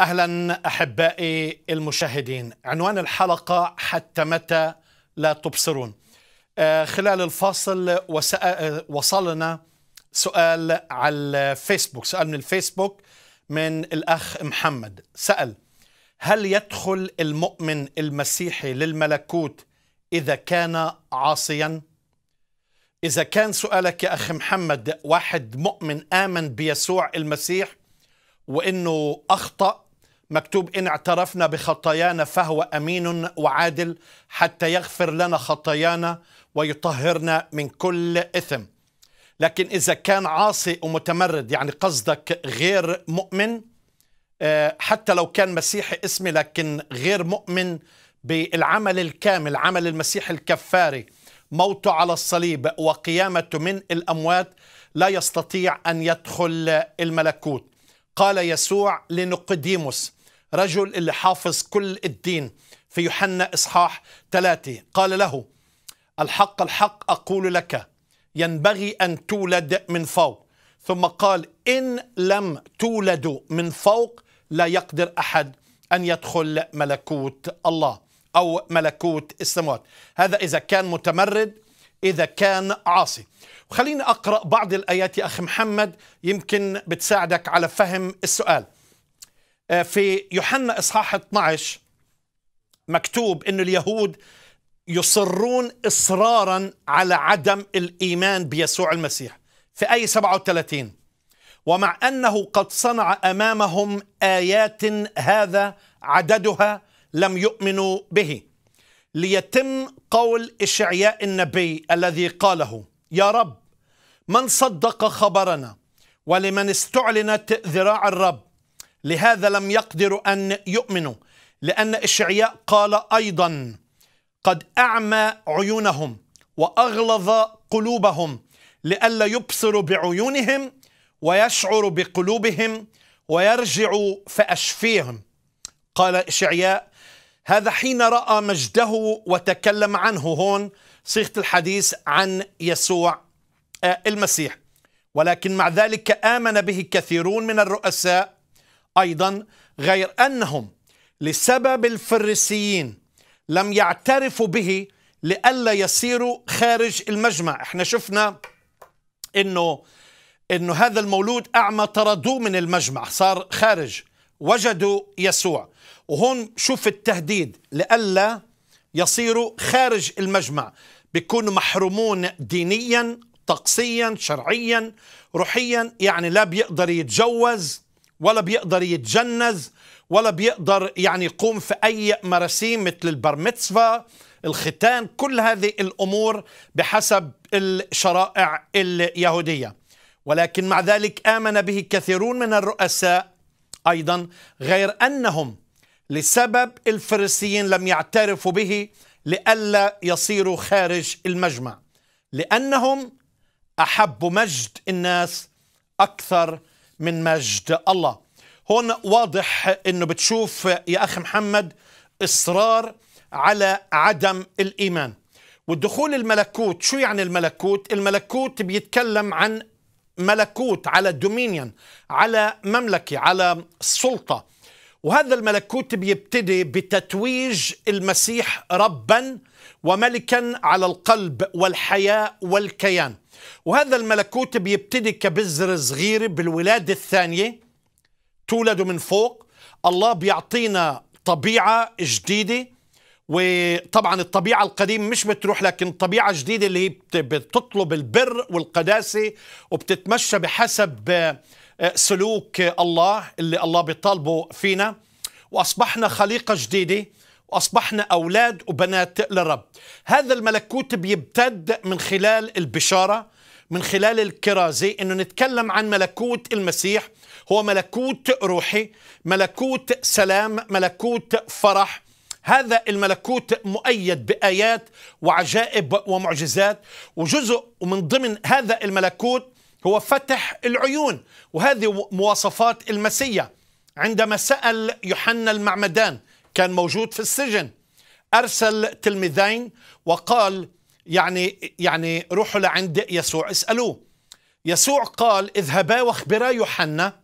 اهلا احبائي المشاهدين عنوان الحلقه حتى متى لا تبصرون آه، خلال الفاصل آه، وصلنا سؤال على الفيسبوك سؤال من الفيسبوك من الاخ محمد سال هل يدخل المؤمن المسيحي للملكوت اذا كان عاصيا اذا كان سؤالك يا اخ محمد واحد مؤمن امن بيسوع المسيح وانه اخطا مكتوب إن اعترفنا بخطايانا فهو أمين وعادل حتى يغفر لنا خطايانا ويطهرنا من كل إثم لكن إذا كان عاصي ومتمرد يعني قصدك غير مؤمن آه، حتى لو كان مسيحي اسمي لكن غير مؤمن بالعمل الكامل عمل المسيح الكفاري موته على الصليب وقيامته من الأموات لا يستطيع أن يدخل الملكوت قال يسوع لنقديموس رجل اللي حافظ كل الدين في يوحنا إصحاح ثلاثة قال له الحق الحق أقول لك ينبغي أن تولد من فوق ثم قال إن لم تولدوا من فوق لا يقدر أحد أن يدخل ملكوت الله أو ملكوت السماوات هذا إذا كان متمرد إذا كان عاصي خليني أقرأ بعض الآيات يا أخي محمد يمكن بتساعدك على فهم السؤال آه، في يوحنا اصحاح 12 مكتوب انه اليهود يصرون اصرارا على عدم الايمان بيسوع المسيح في اي 37 ومع انه قد صنع امامهم ايات هذا عددها لم يؤمنوا به ليتم قول اشعياء النبي الذي قاله يا رب من صدق خبرنا ولمن استعلنت ذراع الرب لهذا لم يقدروا أن يؤمنوا لأن إشعياء قال أيضا قد أعمى عيونهم وأغلظ قلوبهم لئلا يبصروا بعيونهم ويشعروا بقلوبهم ويرجعوا فأشفيهم قال إشعياء هذا حين رأى مجده وتكلم عنه هون صيغة الحديث عن يسوع آه، المسيح ولكن مع ذلك آمن به كثيرون من الرؤساء أيضا غير أنهم لسبب الفريسيين لم يعترفوا به لئلا يصيروا خارج المجمع احنا شفنا انه انه هذا المولود اعمى طردوه من المجمع صار خارج وجدوا يسوع وهون شوف التهديد لئلا يصيروا خارج المجمع بيكونوا محرومون دينيا طقسيا شرعيا روحيا يعني لا بيقدر يتجوز ولا بيقدر يتجنز ولا بيقدر يعني يقوم في أي مراسيم مثل البرمتسفا الختان كل هذه الأمور بحسب الشرائع اليهودية ولكن مع ذلك آمن به كثيرون من الرؤساء أيضا غير أنهم لسبب الفرسيين لم يعترفوا به لئلا يصيروا خارج المجمع لأنهم أحبوا مجد الناس أكثر من مجد الله هون واضح انه بتشوف يا اخ محمد اصرار على عدم الايمان والدخول الملكوت شو يعني الملكوت الملكوت بيتكلم عن ملكوت على دومينيون على مملكه على سلطه وهذا الملكوت بيبتدي بتتويج المسيح ربا وملكا على القلب والحياه والكيان وهذا الملكوت بيبتدي كبذرة صغيرة بالولادة الثانية تولد من فوق الله بيعطينا طبيعة جديدة وطبعا الطبيعة القديمة مش بتروح لكن طبيعة جديدة اللي هي بتطلب البر والقداسة وبتتمشى بحسب آه، سلوك الله اللي الله بيطالبه فينا وأصبحنا خليقة جديدة واصبحنا اولاد وبنات للرب هذا الملكوت بيمتد من خلال البشاره من خلال الكرازه انه نتكلم عن ملكوت المسيح هو ملكوت روحي ملكوت سلام ملكوت فرح هذا الملكوت مؤيد بايات وعجائب ومعجزات وجزء من ضمن هذا الملكوت هو فتح العيون وهذه مواصفات المسيح عندما سال يوحنا المعمدان كان موجود في السجن أرسل تلميذين وقال يعني يعني روحوا لعند يسوع اسألوه يسوع قال اذهبا واخبرا يوحنا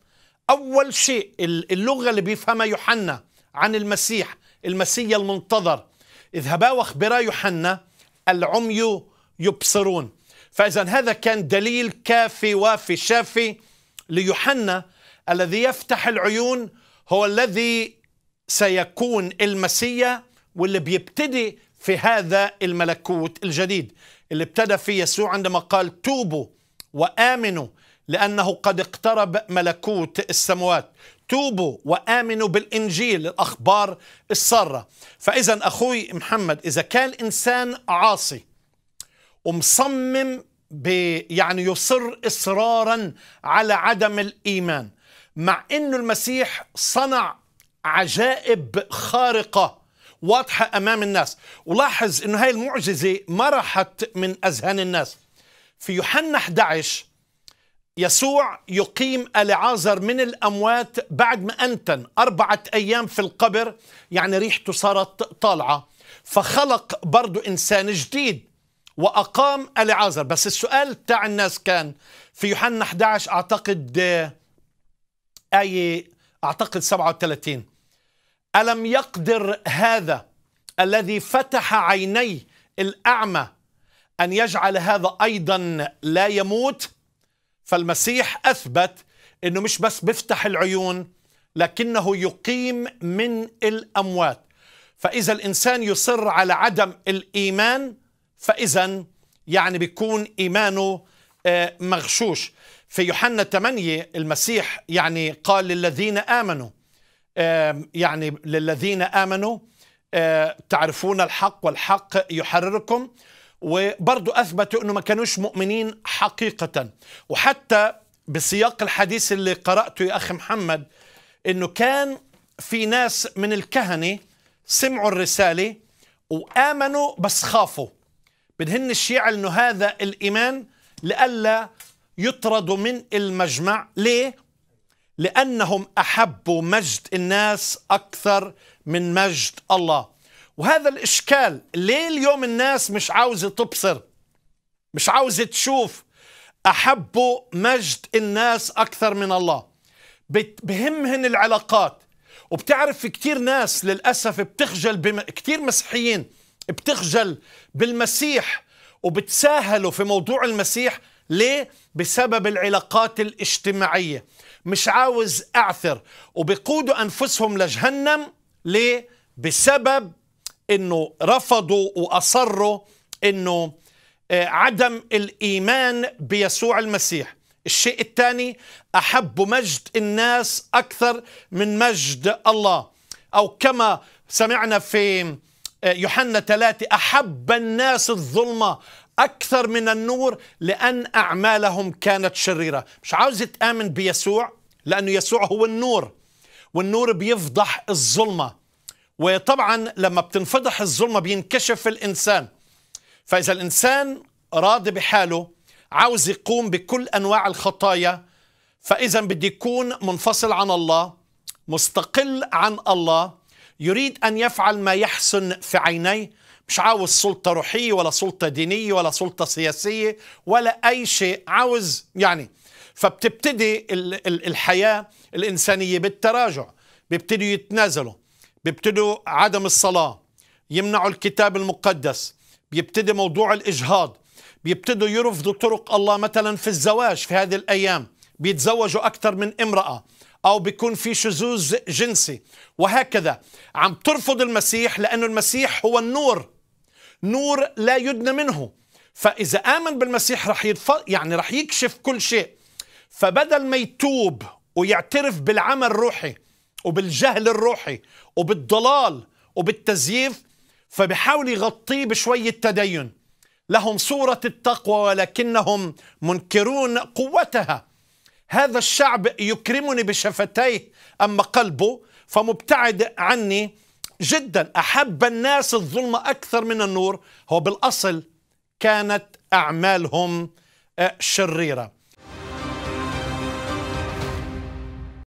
أول شيء اللغة اللي بيفهمها يوحنا عن المسيح المسيا المنتظر اذهبا واخبرا يوحنا العمي يبصرون فإذا هذا كان دليل كافي وافي شافي ليوحنا الذي يفتح العيون هو الذي سيكون المسيا واللي بيبتدي في هذا الملكوت الجديد اللي ابتدى فيه يسوع عندما قال توبوا وامنوا لانه قد اقترب ملكوت السموات توبوا وامنوا بالانجيل الاخبار الساره فاذا اخوي محمد اذا كان انسان عاصي ومصمم يعني يصر اصرارا على عدم الايمان مع انه المسيح صنع عجائب خارقه واضحه امام الناس ولاحظ انه هاي المعجزه ما راحت من اذهان الناس في يوحنا 11 يسوع يقيم العازر من الاموات بعد ما انتن اربعه ايام في القبر يعني ريحته صارت طالعه فخلق برضه انسان جديد واقام العازر بس السؤال بتاع الناس كان في يوحنا 11 اعتقد ايه اعتقد 37 ألم يقدر هذا الذي فتح عيني الأعمى أن يجعل هذا أيضا لا يموت فالمسيح أثبت أنه مش بس بيفتح العيون لكنه يقيم من الأموات فإذا الإنسان يصر على عدم الإيمان فإذا يعني بيكون إيمانه آه، مغشوش في يوحنا 8 المسيح يعني قال للذين آمنوا يعني للذين آمنوا تعرفون الحق والحق يحرركم وبرضو أثبتوا أنه ما كانوش مؤمنين حقيقة وحتى بسياق الحديث اللي قرأته يا أخي محمد أنه كان في ناس من الكهنة سمعوا الرسالة وآمنوا بس خافوا بدهن الشيعة أنه هذا الإيمان لئلا يطردوا من المجمع ليه؟ لأنهم أحبوا مجد الناس أكثر من مجد الله وهذا الإشكال ليه اليوم الناس مش عاوزة تبصر مش عاوزة تشوف أحبوا مجد الناس أكثر من الله بهمهن العلاقات وبتعرف في كتير ناس للأسف بتخجل بم... كتير مسيحيين بتخجل بالمسيح وبتساهلوا في موضوع المسيح ليه؟ بسبب العلاقات الاجتماعية مش عاوز أعثر وبيقودوا أنفسهم لجهنم ليه؟ بسبب أنه رفضوا وأصروا أنه آه، عدم الإيمان بيسوع المسيح الشيء الثاني أحب مجد الناس أكثر من مجد الله أو كما سمعنا في آه، يوحنا ثلاثة أحب الناس الظلمة أكثر من النور لأن أعمالهم كانت شريرة مش عاوز تآمن بيسوع لأنه يسوع هو النور والنور بيفضح الظلمة وطبعا لما بتنفضح الظلمة بينكشف الإنسان فإذا الإنسان راضي بحاله عاوز يقوم بكل أنواع الخطايا فإذا بده يكون منفصل عن الله مستقل عن الله يريد أن يفعل ما يحسن في عينيه مش عاوز سلطة روحية ولا سلطة دينية ولا سلطة سياسية ولا أي شيء عاوز يعني فبتبتدي الحياة الإنسانية بالتراجع بيبتدوا يتنازلوا بيبتدوا عدم الصلاة يمنعوا الكتاب المقدس بيبتدي موضوع الإجهاض بيبتدوا يرفضوا طرق الله مثلا في الزواج في هذه الأيام بيتزوجوا أكثر من امرأة أو بيكون في شذوذ جنسي وهكذا عم ترفض المسيح لأنه المسيح هو النور نور لا يدنى منه فإذا آمن بالمسيح رح يدف... يعني رح يكشف كل شيء فبدل ما يتوب ويعترف بالعمل الروحي وبالجهل الروحي وبالضلال وبالتزييف فبحاول يغطيه بشوية تدين لهم صورة التقوى ولكنهم منكرون قوتها هذا الشعب يكرمني بشفتيه أما قلبه فمبتعد عني جدا أحب الناس الظلمة أكثر من النور هو بالأصل كانت أعمالهم آه، شريرة